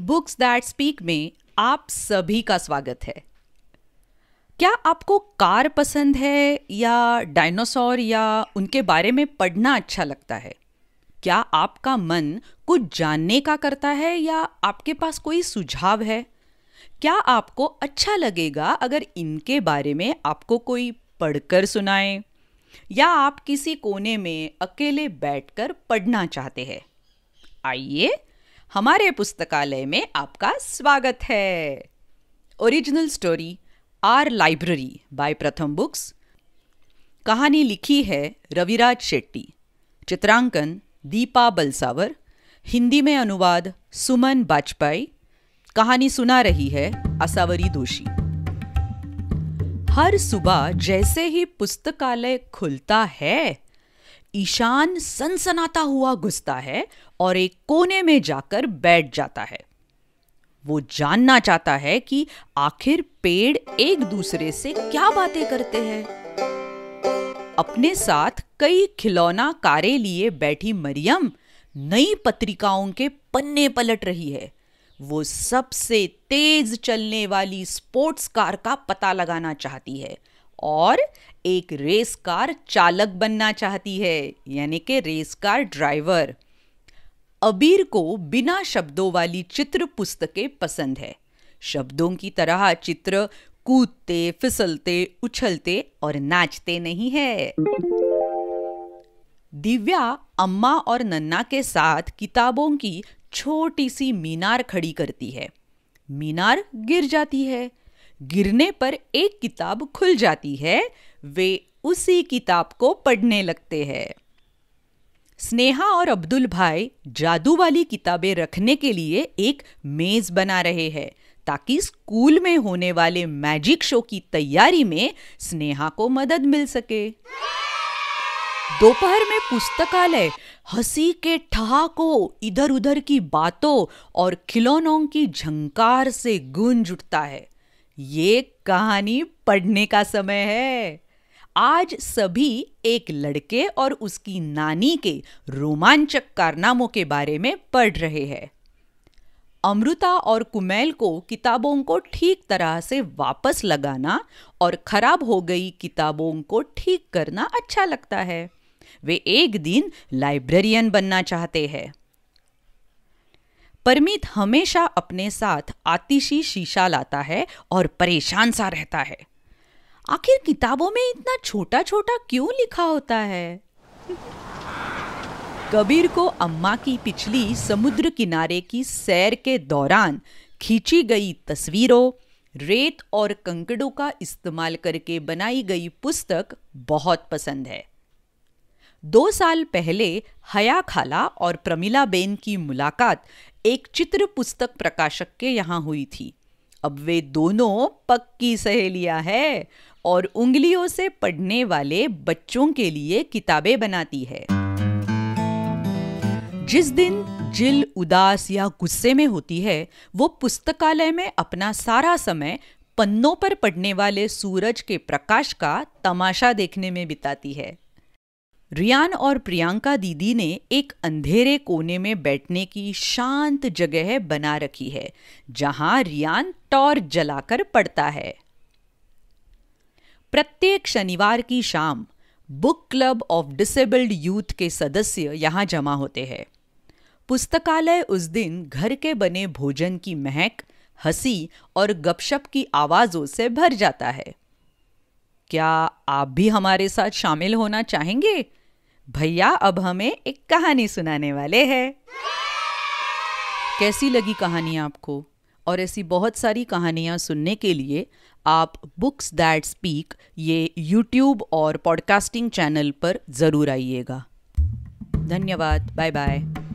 books that speak में आप सभी का स्वागत है क्या आपको कार पसंद है या डायनासोर या उनके बारे में पढ़ना अच्छा लगता है क्या आपका मन कुछ जानने का करता है या आपके पास कोई सुझाव है क्या आपको अच्छा लगेगा अगर इनके बारे में आपको कोई पढ़कर सुनाए या आप किसी कोने में अकेले बैठकर पढ़ना चाहते हैं आइए हमारे पुस्तकालय में आपका स्वागत है ओरिजिनल स्टोरी आर लाइब्रेरी बाय प्रथम बुक्स कहानी लिखी है रविराज शेट्टी चित्रांकन दीपा बलसावर हिंदी में अनुवाद सुमन बाजपाई कहानी सुना रही है असावरी दोषी हर सुबह जैसे ही पुस्तकालय खुलता है ईशान सनसनाता हुआ घुसता है और एक कोने में जाकर बैठ जाता है वो जानना चाहता है कि आखिर पेड़ एक दूसरे से क्या बातें करते हैं अपने साथ कई खिलौना कारे लिए बैठी मरियम नई पत्रिकाओं के पन्ने पलट रही है वो सबसे तेज चलने वाली स्पोर्ट्स कार का पता लगाना चाहती है और एक रेस कार चालक बनना चाहती है यानी कि रेस कार ड्राइवर अबीर को बिना शब्दों वाली चित्र पुस्तकें पसंद है शब्दों की तरह चित्र कूदते फिसलते उछलते और नाचते नहीं है दिव्या अम्मा और नन्ना के साथ किताबों की छोटी सी मीनार खड़ी करती है मीनार गिर जाती है गिरने पर एक किताब खुल जाती है वे उसी किताब को पढ़ने लगते हैं स्नेहा और अब्दुल भाई जादू वाली किताबें रखने के लिए एक मेज बना रहे हैं ताकि स्कूल में होने वाले मैजिक शो की तैयारी में स्नेहा को मदद मिल सके दोपहर में पुस्तकालय हंसी के ठहाकों इधर उधर की बातों और खिलौनों की झंकार से गूंज उठता है ये कहानी पढ़ने का समय है आज सभी एक लड़के और उसकी नानी के रोमांचक कारनामों के बारे में पढ़ रहे हैं अमृता और कुमेल को किताबों को ठीक तरह से वापस लगाना और खराब हो गई किताबों को ठीक करना अच्छा लगता है वे एक दिन लाइब्रेरियन बनना चाहते हैं परमित हमेशा अपने साथ आतिशी शीशा लाता है और परेशान सा रहता है आखिर किताबों में इतना छोटा छोटा क्यों लिखा होता है कबीर को अम्मा की पिछली समुद्र किनारे की सैर के दौरान खींची गई तस्वीरों रेत और कंकड़ों का इस्तेमाल करके बनाई गई पुस्तक बहुत पसंद है दो साल पहले हया खाला और प्रमिला बेन की मुलाकात एक चित्र पुस्तक प्रकाशक के यहाँ हुई थी अब वे दोनों पक्की सहेलियाँ हैं और उंगलियों से पढ़ने वाले बच्चों के लिए किताबें बनाती है जिस दिन जिल उदास या गुस्से में होती है वो पुस्तकालय में अपना सारा समय पन्नों पर पढ़ने वाले सूरज के प्रकाश का तमाशा देखने में बिताती है रियान और प्रियंका दीदी ने एक अंधेरे कोने में बैठने की शांत जगह बना रखी है जहां रियान टॉर्च जलाकर पढ़ता है प्रत्येक शनिवार की शाम book club of disabled youth के सदस्य यहां जमा होते हैं पुस्तकालय उस दिन घर के बने भोजन की महक हंसी और गपशप की आवाज़ों से भर जाता है क्या आप भी हमारे साथ शामिल होना चाहेंगे भैया अब हमें एक कहानी सुनाने वाले हैं कैसी लगी कहानी आपको और ऐसी बहुत सारी कहानियाँ सुनने के लिए आप बुक्स दैट स्पीक ये यूट्यूब और पॉडकास्टिंग चैनल पर ज़रूर आइएगा धन्यवाद बाय बाय